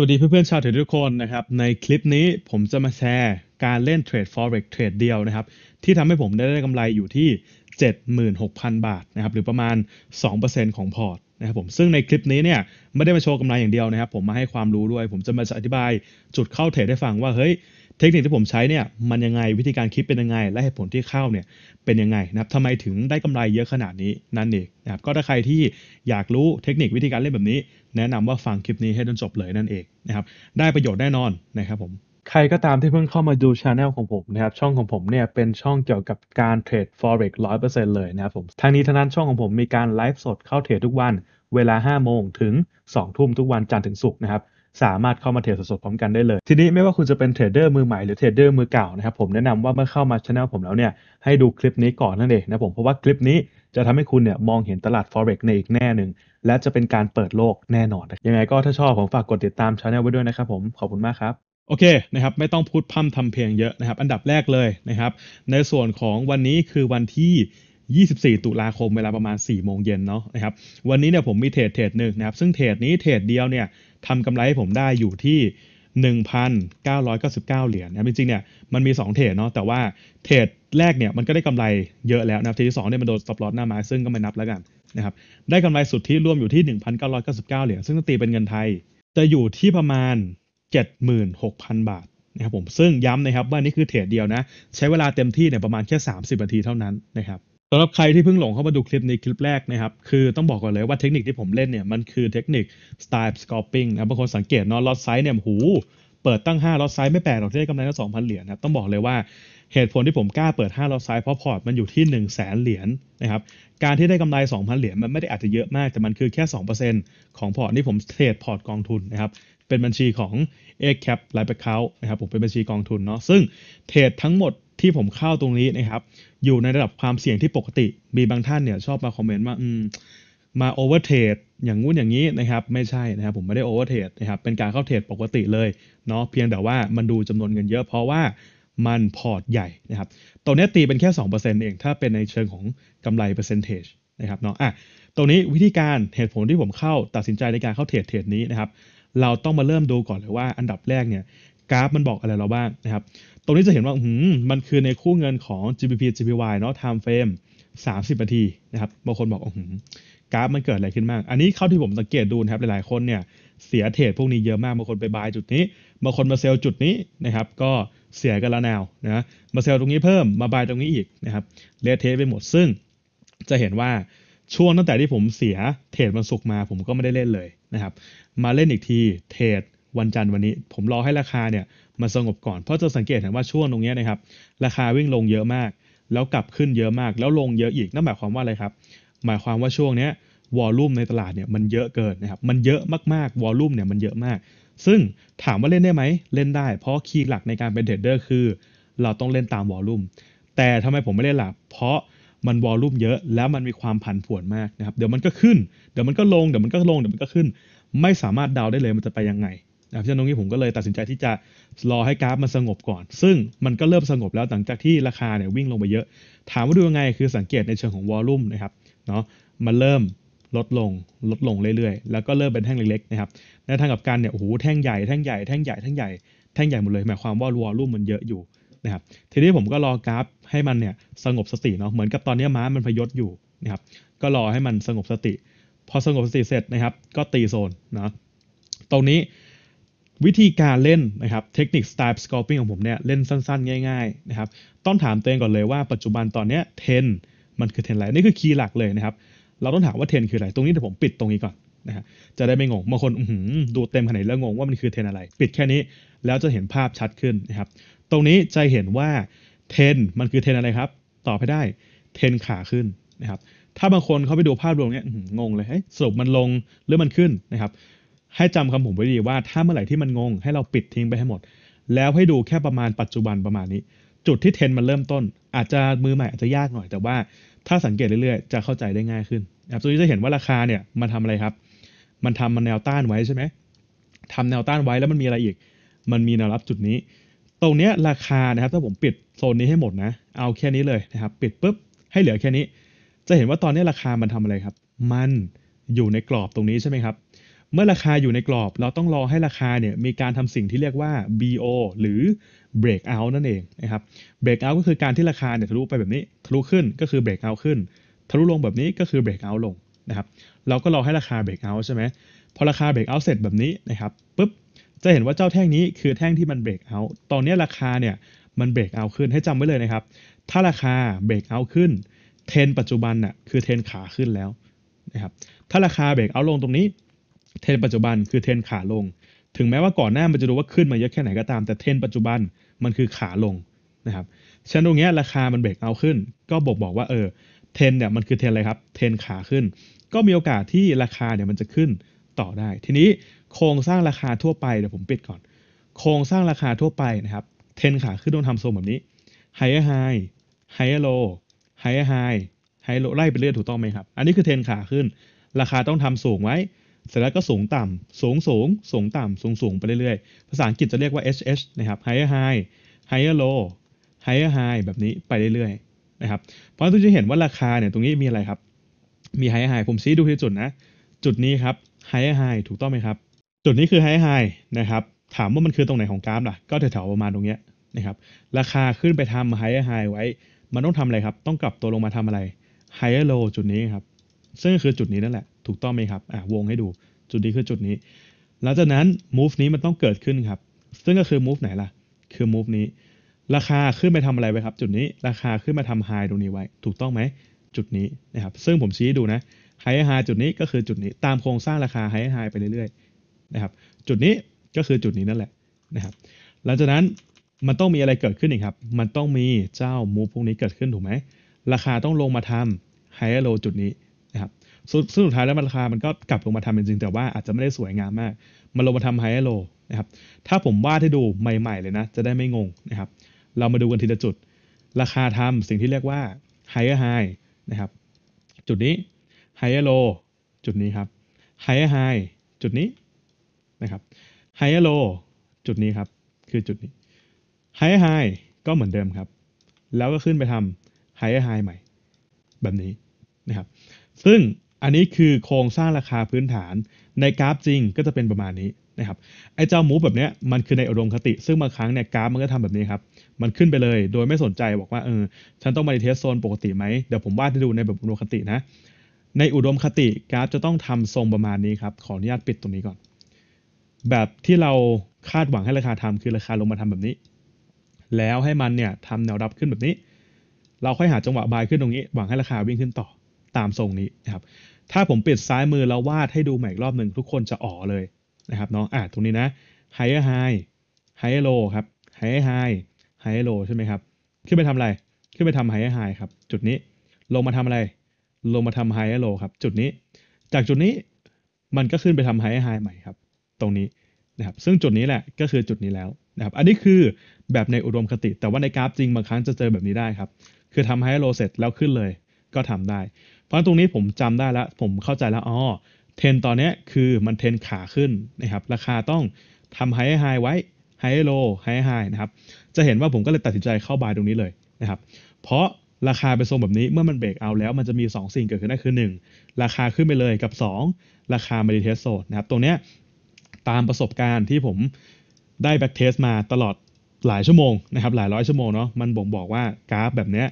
วัสดีเพื่อนๆชาวเทรดทุกคนนะครับในคลิปนี้ผมจะมาแชร์การเล่นเทรด forex เทรดเดียวนะครับที่ทำให้ผมได้ไดกำไรอยู่ที่ 76,000 บาทนะครับหรือประมาณ 2%ของพอร์ตนะครับผมซึ่งในคลิปนี้เนี่ยไม่ได้มาโชว์กำไรอย่างเดียวนะครับผมมาให้ความรู้ด้วยผมจะมาอธิบายจุดเข้าเทรดให้ฟังว่าเฮ้ยเทคนิคที่ผมใช้เนี่ยมันยังไงวิธีการคิดเป็นยังไง และเหตุผลที่เข้าเนี่ยเป็นยังไงนะครับทำไมถึงได้กำไรเยอะขนาดนี้นั่นเองนะครับก็ถ้าใครที่อยากรู้เทคนิควิธีการเล่นแบบนี้แนะนำว่าฟังคลิปนี้ให้จนจบเลยนั่นเองนะครับได้ประโยชน์แน่นอนนะครับผมใครก็ตามที่เพิ่งเข้ามาดูช anel ของผมนะครับช่องของผมเนี่ยเป็นช่องเกี่ยวกับการเทรด forex 100%เลยนะครับผมทางนี้ทางนั้นช่องของผมมีการไลฟ์สดเข้าเทรดทุกวัน เวลา5โมงถึง2ทุ่มทุกวันจันทร์ถึงศุกร์นะครับสามารถเข้ามาเทรดสดๆพร้อมกันได้เลย ทีนี้ไม่ว่าคุณจะเป็นเทรดเดอร์มือใหม่หรือเทรดเดอร์มือเก่านะครับ ผมแนะนำว่าเมื่อเข้ามาช่องผมแล้วเนี่ยให้ดูคลิปนี้ก่อนนั่นเองนะผมเพราะว่าคลิปนี้จะทำให้คุณเนี่ยมองเห็นตลาด forex ในอีกแน่หนึ่งและจะเป็นการเปิดโลกแน่นอน ยังไงก็ถ้าชอบผมฝากกดติดตามช่องไว้ด้วยนะครับผม ขอบคุณมากครับ โอเคนะครับไม่ต้องพูดพั่ำทำเพลงเยอะนะครับอันดับแรกเลยนะครับ ในส่วนของวันนี้คือวันที่ 24 ตุลาคมเวลาประมาณ4โมงเย็นเนาะนะครับ วันนี้เนี่ยผมมีเทรดเทรดหนึ่งนะครับซึ่งเทรดนี้เทรดเดียวเนี่ยทำกำไรให้ผมได้อยู่ที่ 1,999 เหรียญนะ จริงๆเนี่ยมันมี 2เทรดเนาะแต่ว่าเทรดแรกเนี่ยมันก็ได้กำไรเยอะแล้วนะเทรดที่2เนี่ยมันโดนสต็อปลอสหน้าไม้ซึ่งก็ไม่นับแล้วกันนะครับ ได้กำไรสุทธิรวมอยู่ที่ 1,999 เหรียญ ซึ่งตีเป็นเงินไทย จะอยู่ที่ประมาณ 76,000 บาทนะครับผม ซึ่งย้ำนะครับ ว่านี่คือเทรดเดียวนะ ใช้เวลาเต็มที่เนี่ยประมาณแค่30นาทีเท่านั้นนะครับสำหรับใครที่เพิ่งหลงเข้ามาดูคลิปในคลิปแรกนะครับ คือต้องบอกก่อนเลยว่าเทคนิคที่ผมเล่นเนี่ย มันคือเทคนิคสไตล์สกอร์ปิ้งนะบางคนสังเกตเนาะลอตไซส์เนี่ยหู เปิดตั้ง5ลอตไซส์ไม่แปลกหรอกที่ได้กำไรตั้งสองพันเหรียญนะต้องบอกเลยว่าเหตุผลที่ผมกล้าเปิด5ลอตไซส์เพราะพอร์ตมันอยู่ที่ 1 0 0 0 0แสนเหรียญนะครับการที่ได้กำไร2,000เหรียญมันไม่ได้อาจจะเยอะมากแต่มันคือแค่2%ของพอร์ตนี่ผมเทรดพอร์ตกองทุนนะครับเป็นบัญชีของ A Cap ไลฟ์แอคเคาทนะครับผมเป็นบัญชีกองทุนเนาะซึ่งเทรดทั้งหมดที่ผมเข้าตรงนี้นะครับ อยู่ในระดับความเสี่ยงที่ปกติ มีบางท่านเนี่ยชอบมาคอมเมนต์ว่าอืมมาโอเวอร์เทรดอย่างงู้นอย่างนี้นะครับ ไม่ใช่นะครับผมไม่ได้โอเวอร์เทรดนะครับเป็นการเข้าเทรดปกติเลยเนาะเพียงแต่ว่ามันดูจำนวนเงินเยอะเพราะว่ามันพอร์ตใหญ่นะครับตัวนี้ตีเป็นแค่ 2%เอง ถ้าเป็นในเชิงของกำไรเปอร์เซนเทนะครับเนาะอ่ะตัวนี้วิธีการเหตุผลที่ผมเข้าตัดสินใจในการเข้าเทรดเทรดนี้นะครับ เราต้องมาเริ่มดูก่อนเลยว่าอันดับแรกเนี่ยกราฟมันบอกอะไรเราบ้างนะครับตรงนี้จะเห็นว่ามันคือในคู่เงินของ GBP GPY เนาะ time frame 30 นาทีนะครับบางคนบอกอกราฟมันเกิดอะไรขึ้นมาก อันนี้เข้าที่ผมสังเกตดูนะครับหลายๆคนเนี่ยเสียเทรดพวกนี้เยอะมากบางคนไปบายจุดนี้บางคนมาเซลจุดนี้นะครับ ก็เสียกันละแนวนะมาเซลตรงนี้เพิ่มมาบายตรงนี้อีกนะครับเลเทไปหมดซึ่งจะเห็นว่าช่วงตั้งแต่ที่ผมเสียเทรดมันสุกมา ผมก็ไม่ได้เล่นเลยนะครับ มาเล่นอีกทีเทรดวันจันทร์วันนี้ผมรอให้ราคาเนี่ยมาสงบก่อน เพราะจะสังเกตเห็นว่าช่วงตรงนี้นะครับ ราคาวิ่งลงเยอะมาก แล้วกลับขึ้นเยอะมากแล้วลงเยอะอีก นั่นหมายความว่าอะไรครับ หมายความว่าช่วงนี้วอลลุ่มในตลาดเนี่ยมันเยอะเกินนะครับ มันเยอะมากๆ วอลลุ่มเนี่ยมันเยอะมาก ซึ่งถามว่าเล่นได้ไหม เล่นได้เพราะคีย์หลักในการเป็นเทรดเดอร์คือ เราต้องเล่นตามวอลลุ่ม แต่ทำไมผมไม่เล่นล่ะ เพราะมันวอลลุ่มเยอะ แล้วมันมีความผันผวนมากนะครับ เดี๋ยวมันก็ขึ้น เดี๋ยวมันก็ลง เดี๋ยวมันก็ลง เดี๋ยวมันก็ขึ้น ไม่สามารถเดาได้เลยมันจะไปยังไงนะเพราะฉะนั้นตรงนี้ผมก็เลยตัดสินใจที่จะ รอให้กราฟมันสงบก่อน ซึ่งมันก็เริ่มสงบแล้วหลังจากที่ราคาเนี่ยวิ่งลงไปเยอะ ถามว่าดูยังไงคือสังเกตในเชิงของวอลลุ่มนะครับ เนาะมันเริ่มลดลง ลดลงเรื่อยๆ แล้วก็เริ่มเป็นแท่งเล็กๆนะครับในทางกับการเนี่ย โอ้โห แท่งใหญ่ แท่งใหญ่ แท่งใหญ่ แท่งใหญ่ แท่งใหญ่หมดเลย หมายความว่าวอลลุ่มมันเยอะอยู่นะครับ ทีนี้ผมก็รอกราฟให้มันเนี่ยสงบสติ เนาะ เหมือนกับตอนนี้ม้ามันพยศอยู่นะครับ ก็รอให้มันสงบสติ พอสงบสติเสร็จนะครับ ก็ตีโซนนะตรงนี้วิธีการเล่นนะครับเทคนิคสไตล์สกอร์ปิ้งของผมเนี่ย เล่นสั้นๆ ง่ายๆนะครับต้องถามตัวเองก่อนเลยว่า ปัจจุบันตอนนี้เทนมันคือเทนอะไร นี่คือคีย์หลักเลยนะครับ เราต้องถามว่าเทนคืออะไร ตรงนี้เดี๋ยวผมปิดตรงนี้ก่อนนะฮะจะได้ไม่งงบางคนดูเต็มขนาดแล้วงงว่ามันคือเทนอะไร ปิดแค่นี้แล้วจะเห็นภาพชัดขึ้นนะครับ ตรงนี้จะเห็นว่าเทนมันคือเทนอะไรครับตอบให้ได้เทนขาขึ้นนะครับ ถ้าบางคนเขาไปดูภาพรวมเนี้ยงงเลยเฮ้ยสรุปมันลงหรือมันขึ้นนะครับให้จำคำผมไว้ดีว่าถ้าเมื่อไหร่ที่มันงงให้เราปิดทิ้งไปให้หมด แล้วให้ดูแค่ประมาณปัจจุบันประมาณนี้ จุดที่เทนมันเริ่มต้น อาจจะมือใหม่อาจจะยากหน่อยแต่ว่าถ้าสังเกตเรื่อย ๆ จะเข้าใจได้ง่ายขึ้นนะครับตัวนี้จะเห็นว่าราคาเนี่ยมันทำอะไรครับ มันทำมันแนวต้านไว้ใช่ไหมทำแนวต้านไว้แล้วมันมีอะไรอีก มันมีแนวรับจุดนี้ ตรงเนี้ยราคานะครับถ้าผมปิดโซนนี้ให้หมดนะ เอาแค่นี้เลยนะครับปิดปุ๊บให้เหลือแค่นี้ จะเห็นว่าตอนนี้ราคามันทำอะไรครับ มันอยู่ในกรอบตรงนี้ใช่ไหมครับเมื่อราคาอยู่ในกรอบ เราต้องรอให้ราคาเนี่ยมีการทำสิ่งที่เรียกว่า BO หรือ breakout นั่นเองนะครับ breakout ก็คือการที่ราคาเนี่ยทะลุไปแบบนี้ ทะลุขึ้นก็คือ breakout ขึ้น ทะลุลงแบบนี้ก็คือ breakout ลงนะครับ เราก็รอให้ราคา breakout ใช่ไหมพอราคา breakout เสร็จแบบนี้นะครับปุ๊บ จะเห็นว่าเจ้าแท่งนี้คือแท่งที่มัน breakout ตอนนี้ราคาเนี่ยมัน breakout ขึ้นให้จำไว้เลยนะครับ ถ้าราคา breakout ขึ้น เทนปัจจุบันน่ะคือเทนขาขึ้นแล้วนะครับ ถ้าราคา breakout ลงตรงนี้เทรนปัจจุบันคือเทรนขาลง ถึงแม้ว่าก่อนหน้ามันจะดูว่าขึ้นมาเยอะแค่ไหนก็ตาม แต่เทรนปัจจุบันมันคือขาลงนะครับฉะนั้นตรงนี้ราคา มันเบรกเอาขึ้น ก็บอกบอกว่าเออ เทรนเนี่ยมันคือเทรนอะไรครับ เทรนขาขึ้น ก็มีโอกาสที่ราคาเนี่ยมันจะขึ้นต่อได้ ทีนี้โครงสร้างราคาทั่วไปเดี๋ยวผมปิดก่อน โครงสร้างราคาทั่วไปนะครับ เทรนขาขึ้นต้องทำโซมแบบนี้ ไฮ g h e r high h i ไฮ e r l o ไฮ i g h e ไล่ไปเรื่อยถูกต้องไหมครับ อันนี้คือเทรนขาขึ้น ราคาต้องทำสูงไว้เสร็จแล้วก็สูงต่ำ สูงสูงสูงต่ำสูงสูงไปเรื่อยๆ ภาษาอังกฤษจะเรียกว่า HH นะครับ higher high higher low higher high แบบนี้ไปเรื่อยๆ นะครับเพราะทุกท่านเห็นว่าราคาเนี่ย ตรงนี้มีอะไรครับ มี higher high ผมชี้ดูที่จุดนะ จุดนี้ครับ higher high ถูกต้องไหมครับ จุดนี้คือ higher high นะครับ ถามว่ามันคือตรงไหนของกราฟล่ะ ก็แถวๆประมาณตรงเนี้ยนะครับ ราคาขึ้นไปทำ higher high ไว้ มันต้องทำอะไรครับ ต้องกลับตัวลงมาทำอะไร higher low จุดนี้ครับ ซึ่งก็คือจุดนี้นั่นแหละถูกต้องไหมครับ อ่ะวงให้ดู จุดนี้คือจุดนี้หลังจากนั้น move นี้มันต้องเกิดขึ้นครับ ซึ่งก็คือ move ไหนล่ะ คือ move นี้ ราคาขึ้นไปทำอะไรไว้ครับ จุดนี้ราคาขึ้นมาทำ high ตรงนี้ไว้ ถูกต้องไหม จุดนี้นะครับ ซึ่งผมชี้ดูนะ high high จุดนี้ก็คือจุดนี้ ตามโครงสร้างราคา high high ไปเรื่อยๆนะครับ จุดนี้ก็คือจุดนี้นั่นแหละนะครับ หลังจากนั้นมันต้องมีอะไรเกิดขึ้นอีกครับ มันต้องมีเจ้า move พวกนี้เกิดขึ้นถูกไหม ราคาต้องลงมาทำ high low จุดนี้ซึ่งสุดท้ายแล้วราคา มันก็กลับลงมาทำเป็นจริง แต่ว่าอาจจะไม่ได้สวยงามมาก มันลงมาทำไฮอโลนะครับ ถ้าผมวาดให้ดูใหม่ๆเลยนะ จะได้ไม่งงนะครับ เรามาดูกันทีละจุด ราคาทำสิ่งที่เรียกว่าไฮอไฮนะครับ จุดนี้ไฮอโลจุดนี้ครับไฮอไฮจุดนี้นะครับไฮอโลจุดนี้ครับ คือจุดนี้ไฮอไฮก็เหมือนเดิมครับ แล้วก็ขึ้นไปทำไฮอไฮใหม่ แบบนี้นะครับ ซึ่งอันนี้คือโครงสร้างราคาพื้นฐานในกราฟจริงก็จะเป็นประมาณนี้นะครับไอ้เจ้าหมูแบบเนี้ยมันคือในอุดมคติ ซึ่งบางครั้งเนี่ยกราฟมันก็ทำแบบนี้ครับมันขึ้นไปเลยโดยไม่สนใจบอกว่าเออฉันต้องมาดนเทสโซนปกติไหมเดี๋ยวผมวาดให้ดูในแบบอุดมคตินะในอุดมคติกราฟจะต้องทำทรงประมาณนี้ครับขออนุญาตปิดตรงนี้ก่อน แบบที่เราคาดหวังให้ราคาทำคือราคาลงมาทำแบบนี้ แล้วให้มันเนี่ยทำแนวรับขึ้นแบบนี้ เราค่อยหาจังหวะบายขึ้นตรงนี้ หวังให้ราคาวิ่งขึ้นต่อามทรงนี้นะครับ ถ้าผมเปิดซ้ายมือแล้ววาดให้ดูใหม่อีกรอบหนึ่งทุกคนจะอ๋อเลยนะครับเนาะอ่ะตรงนี้นะ higher high higher low ครับ higher high higher low ใช่ไหมครับ ขึ้นไปทำอะไร ขึ้นไปทำ higher high ครับ จุดนี้ ลงมาทำอะไร ลงมาทำ higher low ครับ จุดนี้ จากจุดนี้มันก็ขึ้นไปทำ higher high ใหม่ครับ ตรงนี้นะครับ ซึ่งจุดนี้แหละก็คือจุดนี้แล้วนะครับ อันนี้คือแบบในอุดมคติ แต่ว่าในกราฟจริงบางครั้งจะเจอแบบนี้ได้ครับ คือทำ higher low เสร็จแล้วขึ้นเลยก็ทำได้เพราะตรงนี้ผมจำได้แล้ว ผมเข้าใจแล้วอ๋อเทนตอนนี้คือมันเทนขาขึ้นนะครับราคาต้องทำไฮไฮไว้ไฮโลไฮไฮนะครับจะเห็นว่าผมก็เลยตัดสินใจเข้าบายตรงนี้เลยนะครับเพราะราคาไปทรงแบบนี้เมื่อมันเบรกเอาแล้ว มันจะมี 2 สิ่ง เกิดขึ้นนั่นคือ 1 ราคาขึ้นไปเลยกับ 2 ราคามาดีเทสโซนะครับตรงเนี้ยตามประสบการณ์ที่ผมได้แบ็กเทสมาตลอดหลายชั่วโมงนะครับหลายร้อยชั่วโมงเนาะมันบ่งบอกว่ากราฟแบบนี้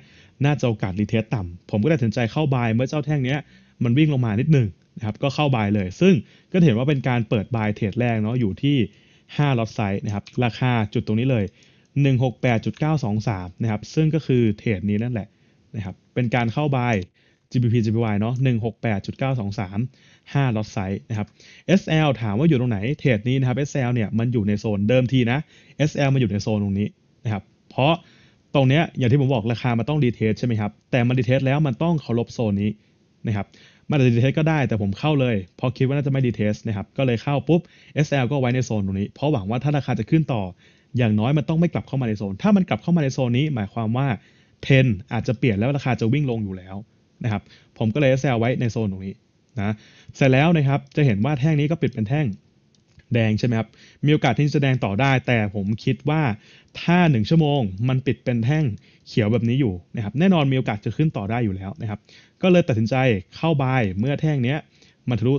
น่าจะโอกาสรีเทสต่ำผมก็ตัดสินใจเข้าบายเมื่อเจ้าแท่งนี้มันวิ่งลงมานิดนึงนะครับก็เข้าบายเลย ซึ่งก็เห็นว่าเป็นการเปิดบายเทรดแรกเนาะอยู่ที่5ล็อตไซส์นะครับราคาจุดตรงนี้เลย 168.923นะครับซึ่งก็คือเทรดนี้นั่นแหละนะครับเป็นการเข้าบาย GBP g b y เนาะ168.923 5 l อตไซส์นะครับ SL ถามว่าอยู่ตรงไหนเทรดนี้นะครับ SL เนี่ยมันอยู่ในโซนเดิมทีนะ SL มันอยู่ในโซนตรงนี้นะครับ เพราะตรงเนี้ยอย่างที่ผมบอกราคามันต้องดีเทสใช่ไหมครับ แต่มันดีเทสแล้วมันต้องเคารพโซนนี้นะครับมันอาจจะดีเทสก็ได้แต่ผมเข้าเลย เพราะคิดว่าน่าจะไม่ดีเทสนะครับ ก็เลยเข้าปุ๊บ SL ก็ไว้ในโซนตรงนี้ เพราะหวังว่าถ้าราคาจะขึ้นต่อ อย่างน้อยมันต้องไม่กลับเข้ามาในโซน ถ้ามันกลับเข้ามาในโซนนี้ หมายความว่าเทนอาจจะเปลี่ยนแล้วราคาจะวิ่งลงอยู่แล้วนะครับ ผมก็เลย SL ไว้ในโซนตรงนี้นะเสร็จแล้วนะครับจะเห็นว่าแท่งนี้ก็ปิดเป็นแท่ง แดงใช่ไหมครับมีโอกาสที่จะแสดงต่อได้แต่ผมคิดว่าถ้า 1 ชั่วโมง มันปิดเป็นแท่งเขียวแบบนี้อยู่นะครับแน่นอนมีโอกาสจะขึ้นต่อได้อยู่แล้วนะครับก็เลยตัดสินใจเข้าบายเมื่อแท่งนี้มันทะลุ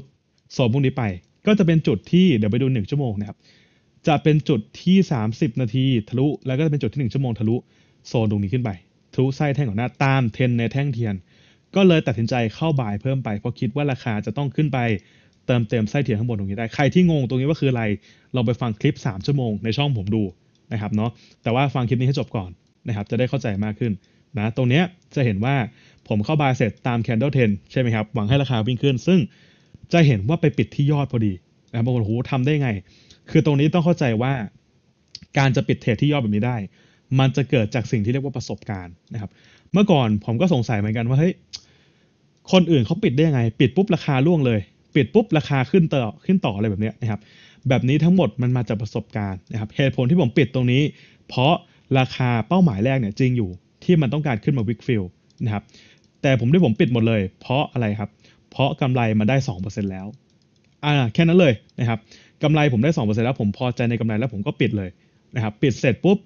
โซนพวกนี้ไป ก็จะเป็นจุดที่เดี๋ยวไปดู1ชั่วโมงนะครับจะเป็นจุดที่ 30 นาทีทะลุ แล้วก็จะเป็นจุดที่1ชั่วโมงทะลุโซนตรงนี้ขึ้นไปทะลุไส้แท่งของหน้าตามเทนในแท่งเทียนก็เลยตัดสินใจเข้าบ่ายเพิ่มไป เพราะคิดว่าราคาจะต้องขึ้นไปเติมเต็มไส้เถียงข้างบนตรงนี้ได้ ใครที่งงตรงนี้ว่าคืออะไรลองไปฟังคลิป 3 ชั่วโมงในช่องผมดูนะครับเนาะแต่ว่าฟังคลิปนี้ให้จบก่อนนะครับ จะได้เข้าใจมากขึ้นนะตรงนี้จะเห็นว่าผมเข้าบายเสร็จตามแคนเดลเทนใช่ไหมครับ หวังให้ราคาวิ่งขึ้น ซึ่งจะเห็นว่าไปปิดที่ยอดพอดีนะบางคนโหทำได้ไง คือตรงนี้ต้องเข้าใจว่าการจะปิดเทรดที่ยอดแบบนี้ได้ มันจะเกิดจากสิ่งที่เรียกว่าประสบการณ์นะครับเมื่อก่อนผมก็สงสัยเหมือนกันว่าเฮ้ย คนอื่นเขาปิดได้ยังไง ปิดปุ๊บ ราคาล่วงเลย ปิดปุ๊บราคาขึ้นต่อขึ้นต่ออะไรแบบนี้นะครับแบบนี้ทั้งหมดมันมาจากประสบการณ์นะครับเหตุผลที่ผมปิดตรงนี้ เพราะราคาเป้าหมายแรกเนี่ยจริงอยู่ที่มันต้องการขึ้นมาวิกฟิลนะครับแต่ผมที่ผมปิดหมดเลย เพราะอะไรครับเพราะกำไรมาได้ 2%แล้วอ่าแค่นั้นเลยนะครับกำไรผมได้ 2%แล้วผมพอใจในกำไรแล้วผมก็ปิดเลยนะครับปิดเสร็จปุ๊บ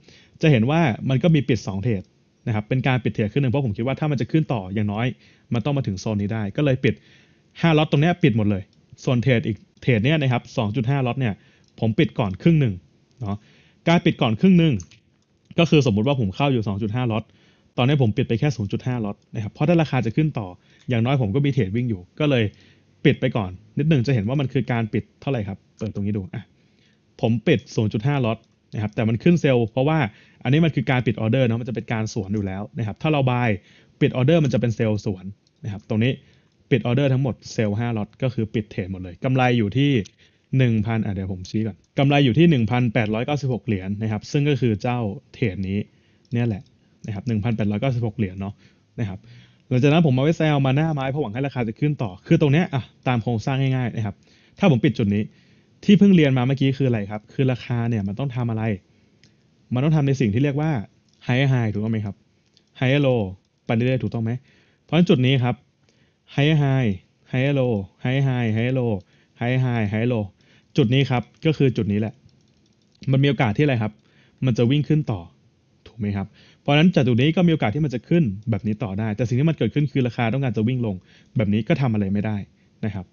จะเห็นว่ามันก็มีปิด 2เทรดนะครับ เป็นการปิดเทอดขึ้นหนึ่งเพราะผมคิดว่าถ้ามันจะขึ้นต่อ อย่างน้อย มันต้องมาถึงโซนนี้ได้ ก็เลยปิด 5 ล็อตตรงนี้ปิดหมดเลยส่วนเทรดอีกเทรดเนี่ยนะครับ 2.5 ล็อตเนี่ย ผมปิดก่อนครึ่งหนึ่งเนาะ การปิดก่อนครึ่งหนึ่ง ก็คือสมมุติว่าผมเข้าอยู่ 2.5 ล็อต ตอนนี้ผมปิดไปแค่ 0.5 ล็อตนะครับ เพราะถ้าราคาจะขึ้นต่อ อย่างน้อยผมก็มีเทรดวิ่งอยู่ ก็เลยปิดไปก่อนนิดหนึ่งจะเห็นว่ามันคือการปิดเท่าไหร่ครับ เปิดตรงนี้ดูอ่ะผมปิด 0.5ล็อตนะครับแต่มันขึ้นเซลล์เพราะว่าอันนี้มันคือการปิดออเดอร์เนาะมันจะเป็นการสวนอยู่แล้วนะครับถ้าเราบายปิดออเดอร์มันจะเป็นเซลล์สวนนะครับตรงนี้ปิดออเดอร์ทั้งหมดเซลล์ห้าล็อตก็คือปิดเทรดหมดเลยกำไรอยู่ที่หนึ่งพันอ่ะเดี๋ยวผมชี้ก่อนกำไรอยู่ที่หนึ่งพัแปดร้อยเกาสิบหกเหรียญนะครับซึ่งก็คือเจ้าเทรดนี้เนี่ยแหละนะครับหนึ่งพัแปดร้อยเกาสิบหกเหรียญเนาะนะครับหลังจากนั้นผมมาไว้แซลมาหน้าไม้ เพราะหวังให้ราคาจะขึ้นต่อ คือตรงเนี้ยอ่ะตามโครงสร้างง่ายๆนะครับถ้าผมปิดจุดนี้ที่เพิ่งเรียนมาเมื่อกี้คืออะไรครับ คือราคาเนี่ยมันต้องทำอะไร มันต้องทำในสิ่งที่เรียกว่าไฮไฮถูกต้องไหมครับ ไฮโลปันื่อดถูกต้องไหม เพราะฉะนั้นจุดนี้ครับ ไฮไฮ ไฮโล ไฮไฮ ไฮโล ไฮไฮ ไฮโล จุดนี้ครับก็คือจุดนี้แหละ มันมีโอกาสที่อะไรครับ มันจะวิ่งขึ้นต่อถูกไหมครับ เพราะฉะนั้นจากจุดนี้ก็มีโอกาสที่มันจะขึ้นแบบนี้ต่อได้ แต่สิ่งที่มันเกิดขึ้นคือราคาต้องการจะวิ่งลง แบบนี้ก็ทำอะไรไม่ได้นะครับ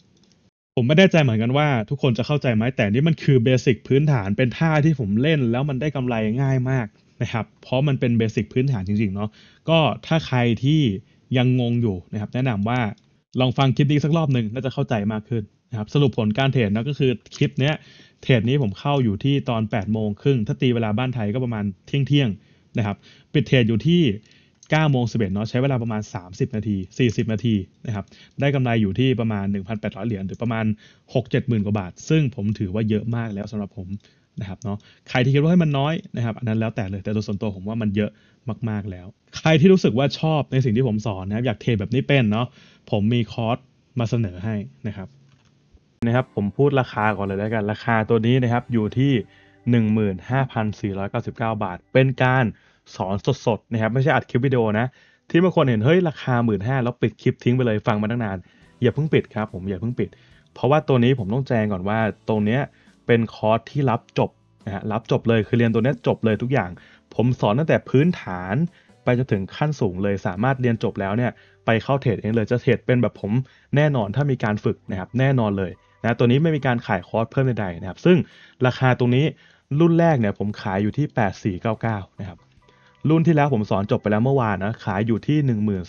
ผมไม่แน่ใจเหมือนกันว่าทุกคนจะเข้าใจไหมแต่นี่มันคือเบสิกพื้นฐานเป็นท่าที่ผมเล่น แล้วมันได้กำไรง่ายมากนะครับเพราะมันเป็นเบสิกพื้นฐานจริงๆเนาะก็ถ้าใครที่ยังงงอยู่นะครับแนะนำว่าลองฟังคลิปนี้สักรอบหนึ่งน่าจะเข้าใจมากขึ้นนะครับสรุปผลการเทรดนะก็คือคลิปเนี้ยเทรดนี้ผมเข้าอยู่ที่ตอน8ปดโมงครึ่งถ้าตีเวลาบ้านไทยก็ประมาณเที่ยงเที่ยงนะครับปิดเทรดอยู่ที่9 โมง 11 เนาะ ใช้เวลาประมาณ 30 นาที 40 นาที นะครับ ได้กำไรอยู่ที่ประมาณ 1,800 เหรียญ หรือประมาณ 6-70,000กว่าบาท ซึ่งผมถือว่าเยอะมากแล้วสำหรับผมนะครับ เนาะ ใครที่คิดว่าให้มันน้อยนะครับ อันนั้นแล้วแต่เลย แต่โดยส่วนตัวผมว่ามันเยอะมากๆแล้ว ใครที่รู้สึกว่าชอบในสิ่งที่ผมสอนนะครับ อยากเทแบบนี้เป็น เนาะ ผมมีคอร์สมาเสนอให้นะครับ นะครับ ผมพูดราคาก่อนเลยแล้วกันราคาตัวนี้นะครับ อยู่ที่ 15,499 บาท เป็นการสอนสดๆนะครับไม่ใช่อัดคลิปวิดีโอนะที่บางคนเห็นเฮ้ยราคา1 5ื่นห้าแล้วปิดคลิปทิ้งไปเลย ฟังมาตั้งนาน อย่าเพิ่งปิดครับผมอย่าเพิ่งปิด เพราะว่าตัวนี้ผมต้องแจ้งก่อนว่าตรงเนี้ยเป็นคอร์สที่รับจบนะฮะรับจบเลยคือเรียนตัวนี้จบเลยทุกอย่าง ผมสอนตั้งแต่พื้นฐาน ไปจนถึงขั้นสูงเลยสามารถเรียนจบแล้วเนี่ย ไปเข้าเทรดเองเลยจะเทรดเป็นแบบผมแน่นอนถ้ามีการฝึกนะครับแน่นอนเลยนะตัวนี้ไม่มีการขายคอร์สเพิ่มใดๆนะครับ ซึ่งราคาตรงนี้รุ่นแรกเนี่ยผมขายอยู่ที่8499 นะครับรุ่นที่แล้วผมสอนจบไปแล้วเมื่อวานนะขายอยู่ที่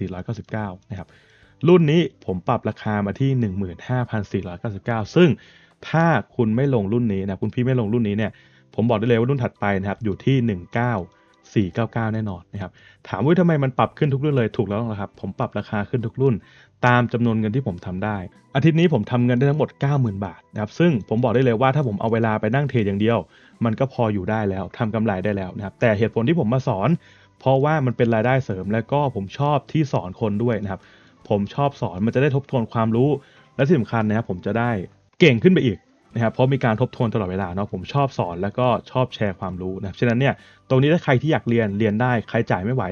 12,499นะครับรุ่นนี้ผมปรับราคามาที่ 15,499 ซึ่งถ้าคุณไม่ลงรุ่นนี้นะคุณพี่ไม่ลงรุ่นนี้เนี่ยผมบอกได้เลยว่ารุ่นถัดไปนะครับอยู่ที่499 แน่นอนนะครับ ถามว่าทำไมมันปรับขึ้นทุก รุ่นเลย ถูกแล้วนะครับ ผมปรับราคาขึ้นทุกรุ่น ตามจำนวนเงินที่ผมทำได้ อาทิตย์ นี้ผมทำเงินได้ทั้งหมด 90,000 บาทนะครับ ซึ่งผมบอกได้เลยว่าถ้าผมเอาเวลาไปนั่งเทรดอย่างเดียว มันก็พออยู่ได้แล้วทำกำไรได้แล้วนะครับ แต่เหตุผลที่ผมมาสอน เพราะว่ามันเป็นรายได้เสริม และก็ผมชอบที่สอนคนด้วยนะครับ ผมชอบสอนมันจะได้ทบทวนความรู้และที่สำคัญนะครับผมจะได้เก่งขึ้นไปอีกะครับเพราะมีการทบทวนตลอดเวลาเนาะผมชอบสอนแล้วก็ชอบแชร์ความรู้นะครับฉะนั้นเนี่ยตรงนี้ถ้าใครที่อยากเรียนเรียนได้ใครจ่ายไม่ไหว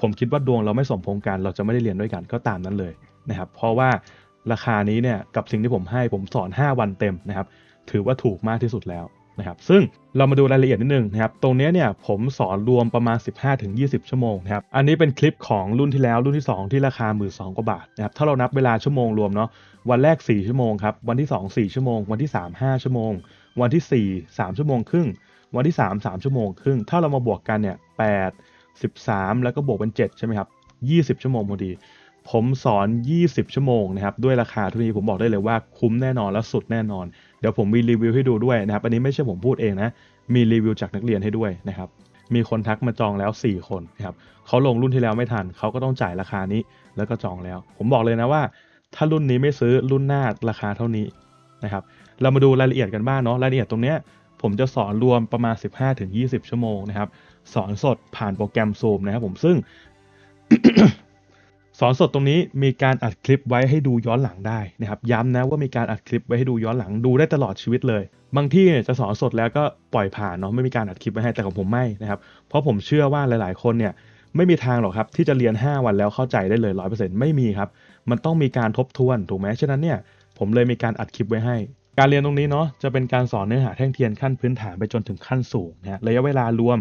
ผมคิดว่าดวงเราไม่สมพงกันเราจะไม่ได้เรียนด้วยกันก็ตามนั้นเลยนะครับเพราะว่าราคานี้เนี่ยกับสิ่งที่ผมให้ผมสอน 5 วันเต็มนะครับถือว่าถูกมากที่สุดแล้วนะครับซึ่งเรามาดูรายละเอียดนิดนึงนะครับตรงนี้เนี่ยผมสอนรวมประมาณ 15-20 ชั่วโมงนะครับอันนี้เป็นคลิปของรุ่นที่แล้วรุ่นที่ 2 ที่ราคาหมื่นสองกว่าบาทนะครับถ้าเรานับเวลาชั่วโมงรวมเนาะวันแรก 4ชั่วโมงครับ วันที่ 2 4ชั่วโมงวันที่ 3 5ชั่วโมงวันที่ 4 3 ชั่วโมงครึ่ง วันที่ 3 3 ชั่วโมงครึ่งถ้าเรามาบวกกันเนี่ย8 13 แล้วก็บวกเป็น7ใช่ไหมครับ20 ชั่วโมงพอดี ผมสอน 20 ชั่วโมงนะครับด้วยราคาทุนนี้ผมบอกได้เลยว่าคุ้มแน่นอนและสุดแน่นอนเดี๋ยวผมมีรีวิวให้ดูด้วยนะครับอันนี้ไม่ใช่ผมพูดเองนะมีรีวิวจากนักเรียนให้ด้วยนะครับมีคนทักมาจองแล้ว 4 คนนะครับเขาลงรุ่นที่แล้วไม่ทันเขาก็ต้องจ่ายราคานี้แล้วก็จองแล้ว ผมบอกเลยนะว่าถ้ารุ่นนี้ไม่ซื้อรุ่นหน้าราคาเท่านี้นะครับเรามาดูรายละเอียดกันบ้างเนาะรายละเอียดตรงเนี้ยผมจะสอนรวมประมาณ 15-20 ชั่วโมงนะครับสอนสดผ่านโปรแกรม Zoom นะครับผมซึ่งสอนสดตรงนี้มีการอัดคลิปไว้ให้ดูย้อนหลังได้นะครับย้ำนะว่ามีการอัดคลิปไว้ให้ดูย้อนหลังดูได้ตลอดชีวิตเลยบางที่เนี่ยจะสอนสดแล้วก็ปล่อยผ่านเนาะไม่มีการอัดคลิปไว้ให้แต่ของผมไม่นะครับเพราะผมเชื่อว่าหลายๆคนเนี่ยไม่มีทางหรอกครับที่จะเรียน 5 วันแล้วเข้าใจได้เลย 100%ไม่มีครับมันต้องมีการทบทวนถูกไหมฉะนั้นเนี่ย ผมเลยมีการอัดคลิปไว้ให้ การเรียนตรงนี้เนาะจะเป็นการสอนเนื้อหาแท่งเทียนขั้นพื้นฐานไปจนถึงขั้นสูงนะระยะเวลารวม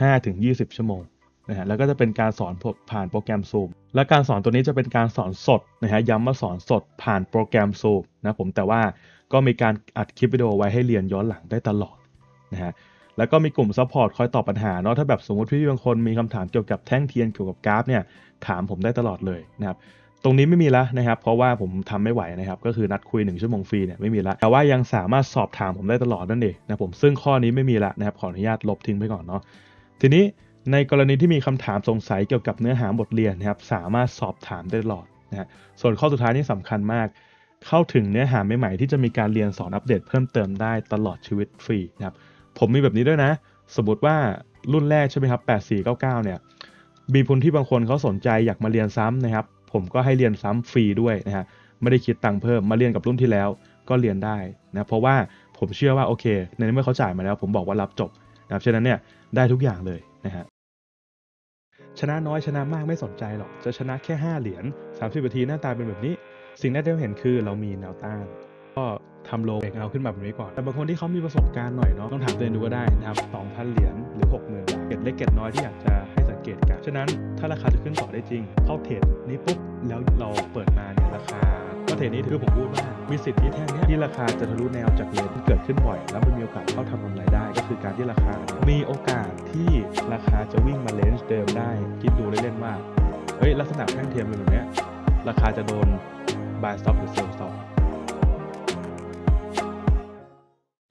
15-20 ชั่วโมงนะฮะแล้วก็จะเป็นการสอนผ่านโปรแกรม Zoom และการสอนตัวนี้จะเป็นการสอนสดนะฮะย้ำว่าสอนสดผ่านโปรแกรม Zoom นะผมแต่ว่าก็มีการอัดคลิปวิดีโอไว้ให้เรียนย้อนหลังได้ตลอดนะฮะแล้วก็มีกลุ่มซัพพอร์ตคอยตอบปัญหาเนาะถ้าแบบสมมติพี่บางคนมีคำถามเกี่ยวกับแท่งเทียนเกี่ยวกับกราฟเนี่ยถามผมได้ตลอดเลยนะครับตรงนี้ไม่มีแล้วนะครับ เพราะว่าผมทำไม่ไหวนะครับ ก็คือนัดคุย 1 ชั่วโมงฟรีเนี่ยไม่มีละ แต่ว่ายังสามารถสอบถามผมได้ตลอดนั่นเองนะผมซึ่งข้อนี้ไม่มีละนะครับขออนุญาตลบทิ้งไปก่อนเนาะ ทีนี้ในกรณีที่มีคำถามสงสัยเกี่ยวกับเนื้อหาบทเรียนนะครับสามารถสอบถามได้ตลอดนะส่วนข้อสุดท้ายนี่สำคัญมาก เข้าถึงเนื้อหาใหม่ๆที่จะมีการเรียนสอนอัปเดตเพิ่มเติมได้ตลอดชีวิตฟรีนะครับ ผมมีแบบนี้ด้วยนะ สมมติว่ารุ่นแรกใช่ไหมครับ8499เนี่ย มีคนที่บางคนเขาสนใจอยากมาเรียนซ้ำนะครับผมก็ให้เรียนซ้ำฟรีด้วยนะฮะไม่ได้คิดตังค์เพิ่มมาเรียนกับรุ่นที่แล้ว ก็เรียนได้นะเพราะว่าผมเชื่อว่าโอเค ในเมื่อเขาจ่ายมาแล้ว ผมบอกว่ารับจบนะครับฉะนั้นเนี่ยได้ทุกอย่างเลยนะฮะชนะน้อยชนะมากไม่สนใจหรอกจะชนะแค่5เหรียญ30นาทีหน้าตาเป็นแบบนี้ สิ่งแรกที่เราเห็นคือเรามีแนวต้าน ก็ทำโลเบกเอาขึ้นมาแบบนี้ก่อนแต่บางคนที่เขามีประสบการณ์หน่อยเนาะต้องถามตัวเองดูก็ได้นะครับ2,000เหรียญหรือ60,000บาทเก็ตเล็กเก็ตน้อยที่อยากจะกตกันฉะนั้นถ้าราคาจะขึ้นต่อได้จริงเข้าเทรดนี้ปุ๊บแล้วเราเปิดมาเนี่ยราคาก็เทรดนี้ถือผมพูดว่ามีสิทธิ์ที่แท่งนี้ที่ราคาจะทะลุแนวจากเลนที่เกิดขึ้นบ่อย แล้วมันมีโอกาสเข้าทำกำไรได้ก็คือการที่ราคามีโอกาสที่ราคาจะวิ่งมาเลนจ์เดิมได้คิดดูเล่นๆว่าเฮ้ยลักษณะแท่งเทียมเป็นแบบนี้ราคาจะโดนายสต็อปหรือเลล์สต็อป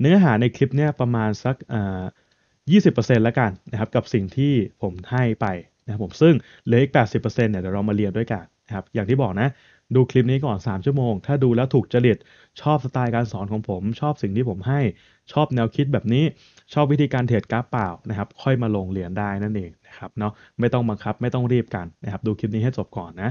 เนื้อหาในคลิปเนี่ยประมาณสักยี่สิบเปอร์เซ็นต์ละกันนะครับกับสิ่งที่ผมให้ไปนะครับผมซึ่งเหลืออีกแปดสิบเปอร์เซ็นต์เนี่ยเดี๋ยวเรามาเรียนด้วยกันนะครับอย่างที่บอกนะ ดูคลิปนี้ก่อน 3 ชั่วโมง ถ้าดูแล้วถูกจริต ชอบสไตล์การสอนของผม ชอบสิ่งที่ผมให้ชอบแนวคิดแบบนี้ชอบวิธีการเทรดกราฟเปล่านะครับค่อยมาลงเหรียญได้นั่นเองนะครับเนาะไม่ต้องบังคับไม่ต้องรีบกันนะครับดูคลิปนี้ให้จบก่อนนะ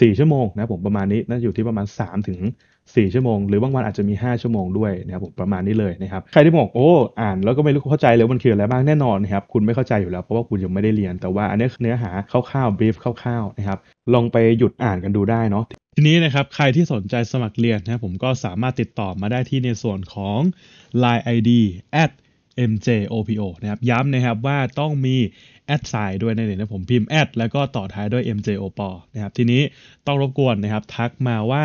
สี่ชั่วโมงนะผมประมาณนี้น่าจะอยู่ที่ประมาณ3ถึง4ชั่วโมง หรือบางวันอาจจะมี 5 ชั่วโมงด้วยนะครับผมประมาณนี้เลยนะครับ ใครที่บอกโอ้อ่านแล้ว ก็ไม่รู้เข้าใจเลยมันคืออะไรบ้างแน่นอนนะครับคุณไม่เข้าใจอยู่แล้วเพราะว่าคุณยังไม่ได้เรียน แต่ว่าอันนี้เนื้อหาคร่าวๆบีฟคร่าวๆนะครับลองไปหยุดอ่านกันดูได้เนาะทีนี้นะครับใครที่สนใจสมัครเรียนนะผมก็สามารถติดต่อมาได้ที่ในส่วนของ Line ID mjopo นะครับย้ำนะครับว่าต้องมีแอดไซดด้วยในเนีอนะผมพิมพ์แอดแล้วก็ต่อท้ายด้วย MJO ปนะครับทีนี้ต้องรบกวนนะครับ ทักมาว่า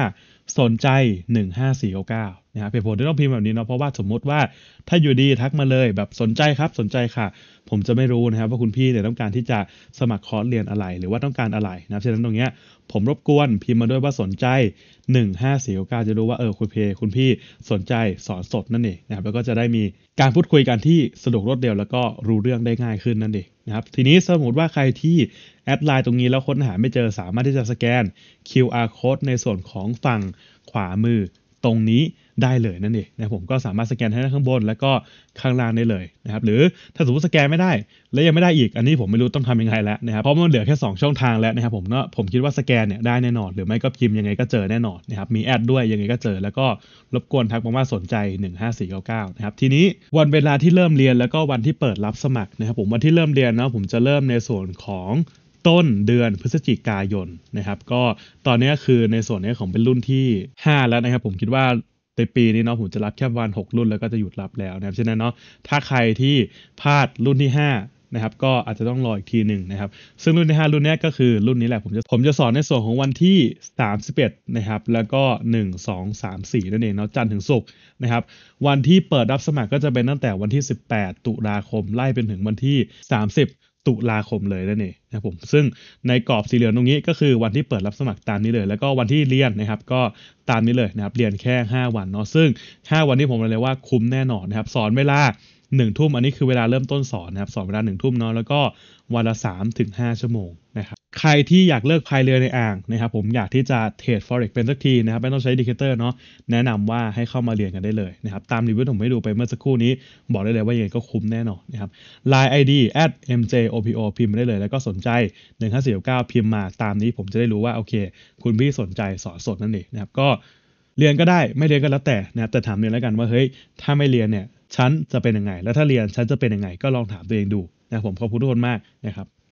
สนใจ 15499นะครับเหตุผลที่ต้องพิมพ์แบบนี้เนาะเพราะว่าสมมติว่าถ้าอยู่ดีทักมาเลยแบบสนใจครับสนใจค่ะ ผมจะไม่รู้นะครับว่าคุณพี่เนี่ยต้องการที่จะสมัครคอร์สเรียนอะไรหรือว่าต้องการอะไรนะครับฉะนั้นตรงเนี้ยผมรบกวนพิมพ์มาด้วยว่าสนใจ1 5 4 9จะรู้ว่าเออคุณเพคุณพี่สนใจสอนสดนั่นเองนะครับแล้วก็จะได้มีการพูดคุยกันที่สะดวกรวดเร็วแล้วก็รู้เรื่องได้ง่ายขึ้นนั่นเองนะครับ ทีนี้สมมติว่าใครที่แอดไลน์ตรงนี้แล้วค้นหาไม่เจอสามารถที่จะสแกน QR code ในส่วนของฝั่งขวามือตรงนี้ได้เลยนั่นเองนะผมก็สามารถสแกนทั้งข้างบนแล้วก็ข้างล่างได้เลยนะครับหรือถ้าสมมติสแกนไม่ได้และยังไม่ได้อีกอันนี้ผมไม่รู้ต้องทำยังไง แล้วนะครับเพราะมันเหลือแค่ 2 ช่องทางแล้วนะครับผมเนาะผมคิดว่าสแกนเนี่ยได้แน่นอน หรือไม่ก็พิมพ์ยังไงก็เจอแน่นอนนะครับมีแอดด้วยยังไงก็เจอแล้วก็รบกวนทักมาว่าสนใจ15499นะครับทีนี้วันเวลาที่เริ่มเรียนแล้วก็วันที่เปิดรับสมัครนะครับผมวันที่เริ่มเรียนเนาะผมจะเริ่มในส่วนของต้นเดือนพฤศจิกายนนะครับก็ตอนนี้คือในส่วนนี้ของเป็นรุ่นที่ 5 แล้วนะครับผมคิดว่าในปีนี้เนาะผมจะรับแค่วัน 6 รุ่นแล้วก็จะหยุดรับแล้วนะครับฉะนั้นเนาะถ้าใครที่พลาดรุ่นที่5นะครับก็อาจจะต้องรออีกทีหนึ่งนะครับซึ่งรุ่นที่5รุ่นนี้ก็คือรุ่นนี้แหละผมจะผมจะสอนในส่วนของวันที่ 31นะครับแล้วก็ 1 2 3 4นั่นเองเนาะจันทร์ถึงศุกร์นะครับวันที่เปิดรับสมัครก็จะเป็นตั้งแต่วันที่ 18 ตุลาคมไล่เป็นถึงวันที่ 30ตุลาคมเลยนั่นเองนะครับผมซึ่งในกรอบสี่เหลี่ยมตรงนี้ก็คือวันที่เปิดรับสมัครตามนี้เลย แล้วก็วันที่เรียนนะครับก็ตามนี้เลยนะครับเรียนแค่ 5 วันเนาะซึ่ง 5 วันที่ผมเลยว่าคุ้มแน่นอนนะครับสอนเวลาหนึ่งทุ่มอันนี้คือเวลาเริ่มต้นสอนนะครับสอนเวลาหนึ่งทุ่มเนาะแล้วก็วันละสามถึงห้าชั่วโมงนะครับใครที่อยากเลิกพายเรือในอ่างนะครับ ผมอยากที่จะเทรด forex เป็นสักทีนะครับไม่ต้องใช้ดิเคเตอร์เนาะแนะนำว่าให้เข้ามาเรียนกันได้เลยนะครับ ตามรีวิวผมให้ดูไปเมื่อสักครู่นี้ บอกได้เลยว่ายังไงก็คุ้มแน่นอนนะครับ line id at mjopo พิมพ์ได้เลย แล้วก็สนใจ 1 5 4 9พิมพ์มาตามนี้ผมจะได้รู้ว่า โอเค คุณพี่สนใจสอนสดนั่นเองนะครับก็เรียนก็ได้ไม่เรียนก็แล้วแต่นะครับแต่ถามเรียนแล้วกันว่าเฮ้ยถ้าไม่เรียนเนี่ยฉันจะเป็นยังไง แล้วถ้าเรียนฉันจะเป็นยังไง ก็ลองถามตัวเองดูนะผมขอบคุณทุกคนมากนะครับ